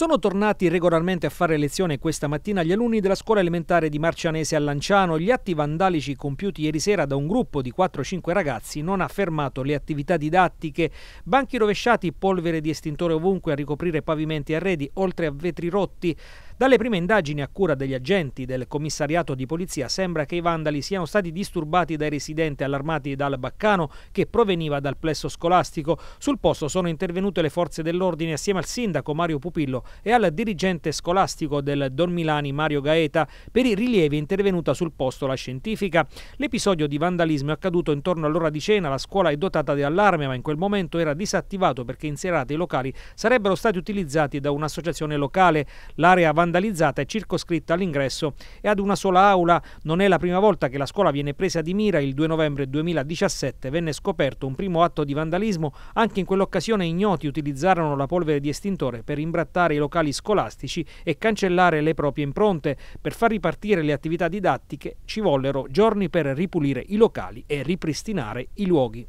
Sono tornati regolarmente a fare lezione questa mattina gli alunni della scuola elementare di Marcianese a Lanciano. Gli atti vandalici compiuti ieri sera da un gruppo di 4-5 ragazzi non ha fermato le attività didattiche. Banchi rovesciati, polvere di estintore ovunque a ricoprire pavimenti e arredi, oltre a vetri rotti. Dalle prime indagini a cura degli agenti del commissariato di polizia sembra che i vandali siano stati disturbati dai residenti allarmati dal baccano che proveniva dal plesso scolastico. Sul posto sono intervenute le forze dell'ordine assieme al sindaco Mario Pupillo e al dirigente scolastico del Don Milani Mario Gaeta. Per i rilievi è intervenuta sul posto la scientifica. L'episodio di vandalismo è accaduto intorno all'ora di cena. La scuola è dotata di allarme ma in quel momento era disattivato perché in serata i locali sarebbero stati utilizzati da un'associazione locale. L'area vandalismo vandalizzata e circoscritta all'ingresso e ad una sola aula. Non è la prima volta che la scuola viene presa di mira. Il 2 novembre 2017 venne scoperto un primo atto di vandalismo. Anche in quell'occasione ignoti utilizzarono la polvere di estintore per imbrattare i locali scolastici e cancellare le proprie impronte. Per far ripartire le attività didattiche ci vollero giorni per ripulire i locali e ripristinare i luoghi.